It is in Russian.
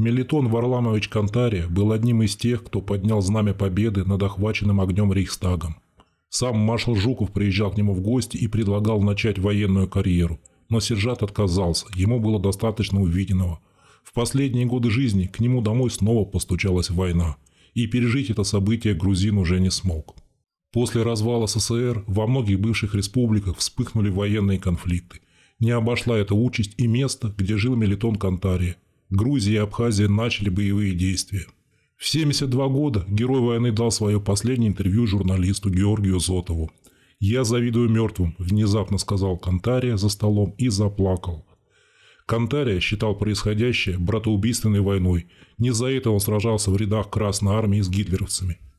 Мелитон Варламович Кантари был одним из тех, кто поднял знамя победы над охваченным огнем Рейхстагом. Сам маршал Жуков приезжал к нему в гости и предлагал начать военную карьеру. Но сержант отказался, ему было достаточно увиденного. В последние годы жизни к нему домой снова постучалась война. И пережить это событие грузин уже не смог. После развала СССР во многих бывших республиках вспыхнули военные конфликты. Не обошла эта участь и место, где жил Мелитон Кантария, Грузия и Абхазия начали боевые действия. В 72 года герой войны дал свое последнее интервью журналисту Георгию Зотову. «Я завидую мертвым», – внезапно сказал Кантария за столом и заплакал. Кантария считал происходящее братоубийственной войной. Не за это он сражался в рядах Красной Армии с гитлеровцами –